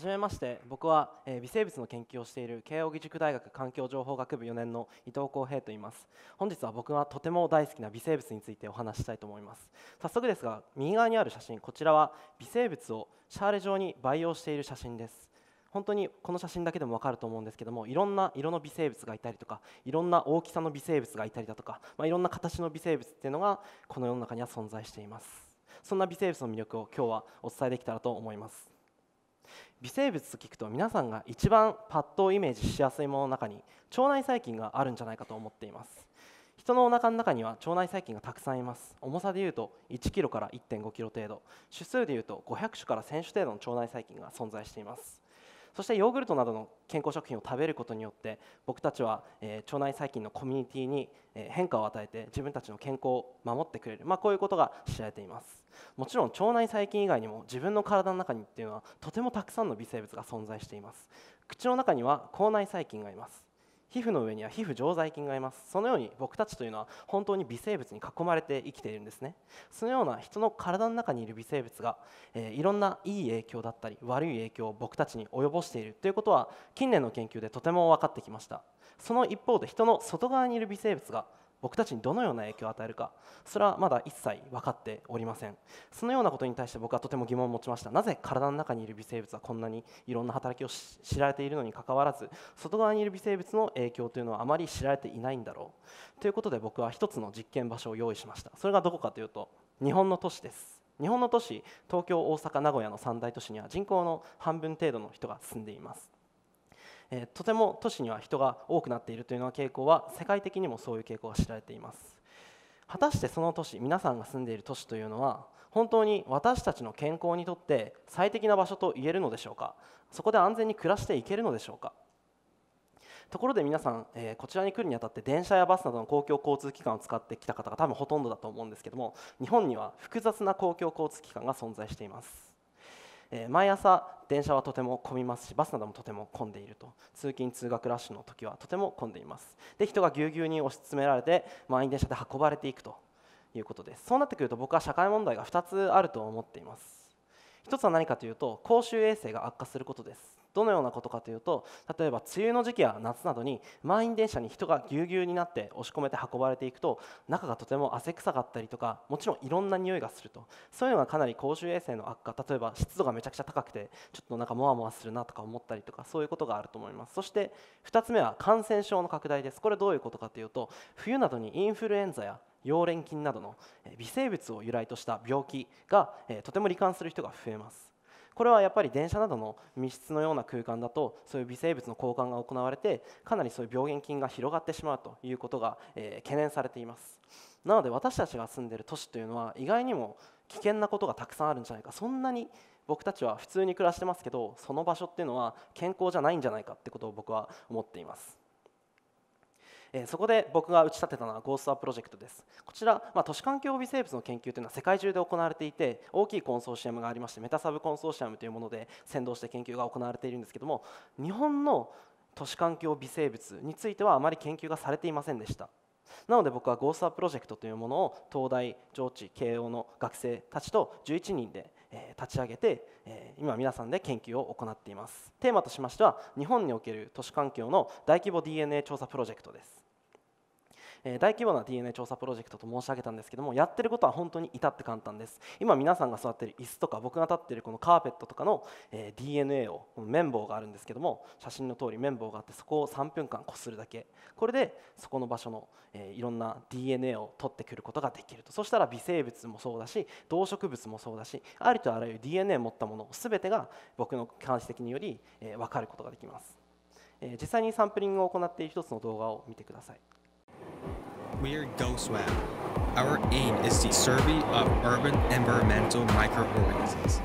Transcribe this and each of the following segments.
初めまして僕は、えー、微生物の研究をしている慶應義塾大学環境情報学部4年の伊藤浩平と言います本日は僕がとても大好きな微生物についてお話ししたいと思います早速ですが右側にある写真こちらは微生物をシャーレ状に培養している写真です本当にこの写真だけでも分かると思うんですけどもいろんな色の微生物がいたりとかいろんな大きさの微生物がいたりだとか、まあ、いろんな形の微生物っていうのがこの世の中には存在していますそんな微生物の魅力を今日はお伝えできたらと思います微生物と聞くと皆さんが一番パッとイメージしやすいものの中に腸内細菌があるんじゃないかと思っています人のおなかの中には腸内細菌がたくさんいます重さでいうと1 k g から1 5 k g 程度種数でいうと500種から1000種程度の腸内細菌が存在していますそしてヨーグルトなどの健康食品を食べることによって僕たちは、え腸内細菌のコミュニティに変化を与えて自分たちの健康を守ってくれる、まあ、こういうことが知られていますもちろん腸内細菌以外にも自分の体の中にっていうのはとてもたくさんの微生物が存在しています口の中には口内細菌がいます皮膚の上には皮膚常在菌がいますそのように僕たちというのは本当に微生物に囲まれて生きているんですねそのような人の体の中にいる微生物が、えー、いろんないい影響だったり悪い影響を僕たちに及ぼしているということは近年の研究でとても分かってきましたその一方で人の外側にいる微生物が僕たちにどのような影響を与えるかそれはまだ一切分かっておりませんそのようなことに対して僕はとても疑問を持ちましたなぜ体の中にいる微生物はこんなにいろんな働きを知られているのにかかわらず外側にいる微生物の影響というのはあまり知られていないんだろうということで僕は1つの実験場所を用意しましたそれがどこかというと日本の都市です日本の都市東京大阪名古屋の三大都市には人口の半分程度の人が住んでいますえとても都市には人が多くなっているというような傾向は世界的にもそういう傾向が知られています果たしてその都市皆さんが住んでいる都市というのは本当に私たちの健康にとって最適な場所と言えるのでしょうかそこで安全に暮らしていけるのでしょうかところで皆さん、えこちらに来るにあたって電車やバスなどの公共交通機関を使ってきた方が多分ほとんどだと思うんですけども日本には複雑な公共交通機関が存在していますえー、毎朝電車はとても混みますしバスなどもとても混んでいると通勤通学ラッシュの時はとても混んでいますで人がぎゅうぎゅうに押し詰められて満員電車で運ばれていくということですそうなってくると僕は社会問題が2つあると思っています1つは何かというと公衆衛生が悪化することですどのようなことかというと例えば梅雨の時期や夏などに満員電車に人がぎゅうぎゅうになって押し込めて運ばれていくと中がとても汗臭かったりとかもちろんいろんな匂いがするとそういうのがかなり公衆衛生の悪化例えば湿度がめちゃくちゃ高くてちょっとなんかもわもわするなとか思ったりとかそういうことがあると思いますそして2つ目は感染症の拡大ですこれどういうことかというと冬などにインフルエンザや溶連菌などの微生物を由来とした病気がとても罹患する人が増えますこれはやっぱり電車などの密室のような空間だとそういう微生物の交換が行われてかなりそういう病原菌が広がってしまうということが、え懸念されていますなので私たちが住んでいる都市というのは意外にも危険なことがたくさんあるんじゃないかそんなに僕たちは普通に暮らしてますけどその場所っていうのは健康じゃないんじゃないかってことを僕は思っていますえそこで僕が打ち立てたのはゴーストアプロジェクトですこちら、まあ、都市環境微生物の研究というのは世界中で行われていて大きいコンソーシアムがありましてメタサブコンソーシアムというもので先導して研究が行われているんですけども日本の都市環境微生物についてはあまり研究がされていませんでしたなので僕はゴーストープロジェクトというものを東大上智慶応の学生たちと11人でえ立ち上げて、え今皆さんで研究を行っていますテーマとしましては日本における都市環境の大規模 DNA 調査プロジェクトですえー、大規模な DNA 調査プロジェクトと申し上げたんですけどもやってることは本当に至って簡単です今皆さんが座ってる椅子とか僕が立ってるこのカーペットとかの、えー、DNA を綿棒があるんですけども写真の通り綿棒があってそこを3分間こするだけこれでそこの場所の、えー、いろんな DNA を取ってくることができるとそしたら微生物もそうだし動植物もそうだしありとあらゆる DNA を持ったもの全てが僕の監視的により、えー、分かることができます、え実際にサンプリングを行っている一つの動画を見てください We are GhostWeb. Our aim is the survey of urban environmental microorganisms.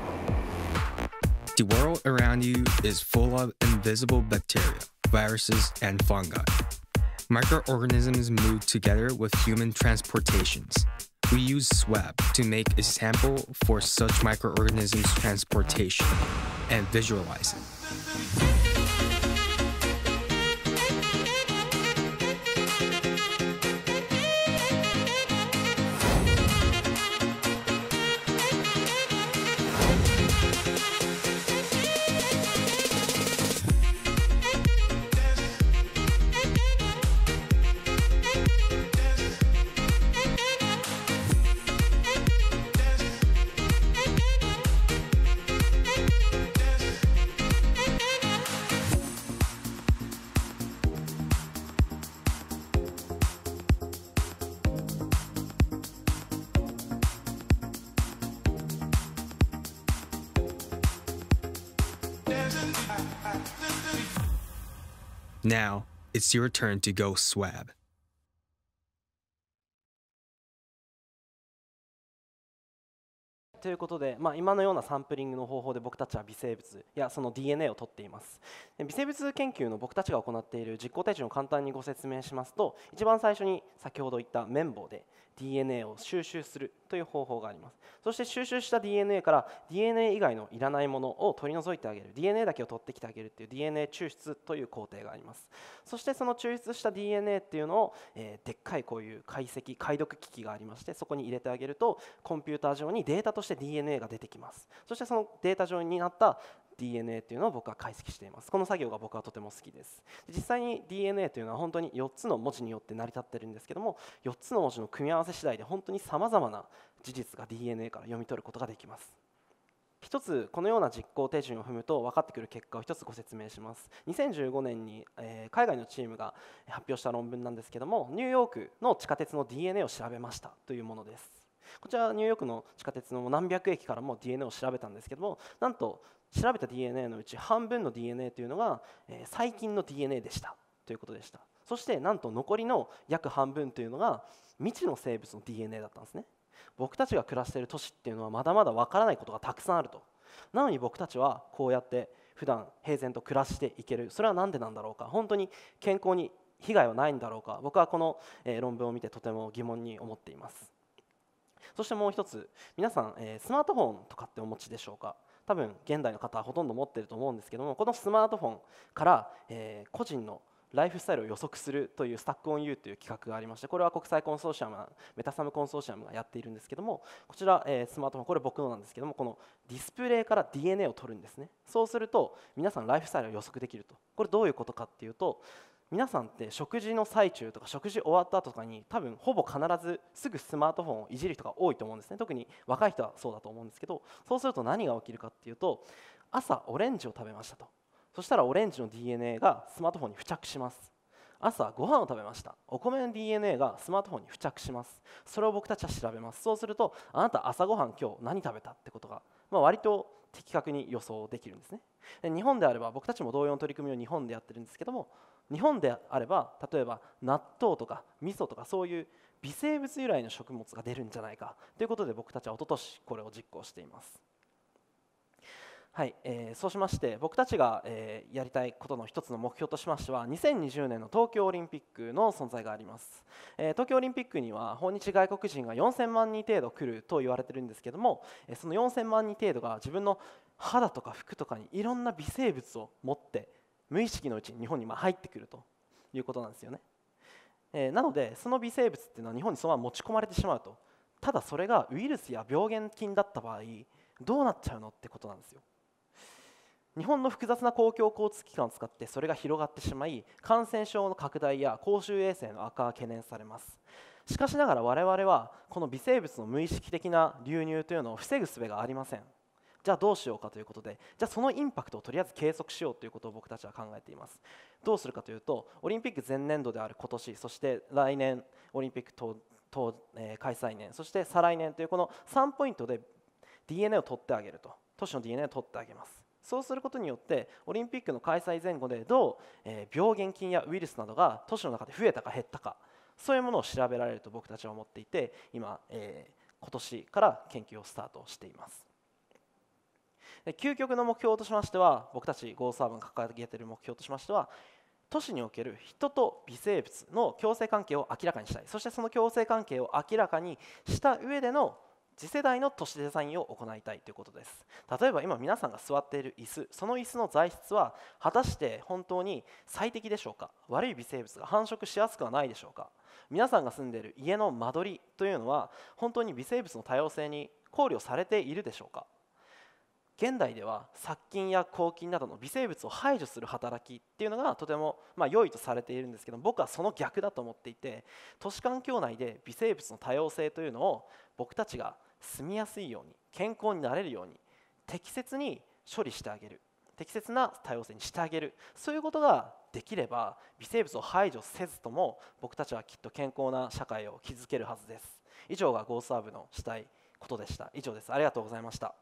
The world around you is full of invisible bacteria, viruses, and fungi. Microorganisms move together with human transportations. We use SWAB to make a sample for such microorganisms' transportation and visualize it. Now, it's your turn to go swab. ということで、まあ、今のようなサンプリングの方法で僕たちは微生物やその DNA を取っています微生物研究の僕たちが行っている実行手順を簡単にご説明しますと一番最初に先ほど言った綿棒で DNA を収集するという方法がありますそして収集した DNA から DNA 以外のいらないものを取り除いてあげる DNA だけを取ってきてあげるという DNA 抽出という工程がありますそしてその抽出した DNA っていうのを、えー、でっかいこういう解析解読機器がありましてそこに入れてあげるとコンピューター上にデータとしてして DNA が出てきますそしてそのデータ上になった DNA というのを僕は解析していますこの作業が僕はとても好きです実際に DNA というのは本当に4つの文字によって成り立ってるんですけども4つの文字の組み合わせ次第で本当にさまざまな事実が DNA から読み取ることができます一つこのような実行手順を踏むと分かってくる結果を一つご説明します2015年に、え海外のチームが発表した論文なんですけどもニューヨークの地下鉄の DNA を調べましたというものですこちらニューヨークの地下鉄の何百駅からも DNA を調べたんですけどもなんと調べた DNA のうち半分の DNA というのが、えー、細菌の DNA でしたということでしたそしてなんと残りの約半分というのが未知の生物の DNA だったんですね僕たちが暮らしている都市っていうのはまだまだ分からないことがたくさんあるとなのに僕たちはこうやって普段平然と暮らしていけるそれは何でなんだろうか本当に健康に被害はないんだろうか僕はこの論文を見てとても疑問に思っていますそしてもう一つ皆さん、えー、スマートフォンとかってお持ちでしょうか多分現代の方はほとんど持ってると思うんですけどもこのスマートフォンから、えー、個人のライフスタイルを予測するというスタックオンユーという企画がありましてこれは国際コンソーシアムメタサムコンソーシアムがやっているんですけどもこちら、えスマートフォンこれ僕のなんですけどもこのディスプレイから DNA を取るんですねそうすると皆さんライフスタイルを予測できるとこれどういうことかっていうと皆さんって食事の最中とか食事終わった後とかに多分ほぼ必ずすぐスマートフォンをいじる人が多いと思うんですね特に若い人はそうだと思うんですけどそうすると何が起きるかっていうと朝オレンジを食べましたとそしたらオレンジの DNA がスマートフォンに付着します朝ご飯を食べましたお米の DNA がスマートフォンに付着しますそれを僕たちは調べますそうするとあなた朝ごはん今日何食べたってことが、まあ、割と的確に予想できるんですねで日本であれば僕たちも同様の取り組みを日本でやってるんですけども日本であれば例えば納豆とか味噌とかそういう微生物由来の食物が出るんじゃないかということで僕たちはおととしこれを実行しています。はい、えー、そうしまして僕たちが、えー、やりたいことの一つの目標としましては2020年の東京オリンピックの存在があります、えー、東京オリンピックには訪日外国人が4000万人程度来ると言われてるんですけども、えその4000万人程度が自分の肌とか服とかにいろんな微生物を持って無意識のうちに日本にま入ってくるということなんですよね、えー、なのでその微生物っていうのは日本にそのまま持ち込まれてしまうとただそれがウイルスや病原菌だった場合どうなっちゃうのってことなんですよ日本の複雑な公共交通機関を使ってそれが広がってしまい感染症の拡大や公衆衛生の悪化が懸念されますしかしながら我々はこの微生物の無意識的な流入というのを防ぐ術がありませんじゃあどうしようかということでじゃあそのインパクトをとりあえず計測しようということを僕たちは考えていますどうするかというとオリンピック前年度である今年そして来年オリンピック当え開催年そして再来年というこの3ポイントで DNA を取ってあげると都市の DNA を取ってあげますそうすることによってオリンピックの開催前後でどう、え病原菌やウイルスなどが都市の中で増えたか減ったかそういうものを調べられると僕たちは思っていて今、えー、今年から研究をスタートしています。究極の目標としましては僕たちゴーサーブン掲げている目標としましては都市における人と微生物の共生関係を明らかにしたいそしてその共生関係を明らかにした上での次世代の都市デザインを行いたいということです例えば今皆さんが座っている椅子その椅子の材質は果たして本当に最適でしょうか悪い微生物が繁殖しやすくはないでしょうか皆さんが住んでいる家の間取りというのは本当に微生物の多様性に考慮されているでしょうか現代では殺菌や抗菌などの微生物を排除する働きっていうのがとてもまあ良いとされているんですけど僕はその逆だと思っていて都市環境内で微生物の多様性というのを僕たちが住みやすいように健康になれるように適切に処理してあげる適切な多様性にしてあげるそういうことができれば微生物を排除せずとも僕たちはきっと健康な社会を築けるはずです以上がゴースアブのしたいことでした以上ですありがとうございました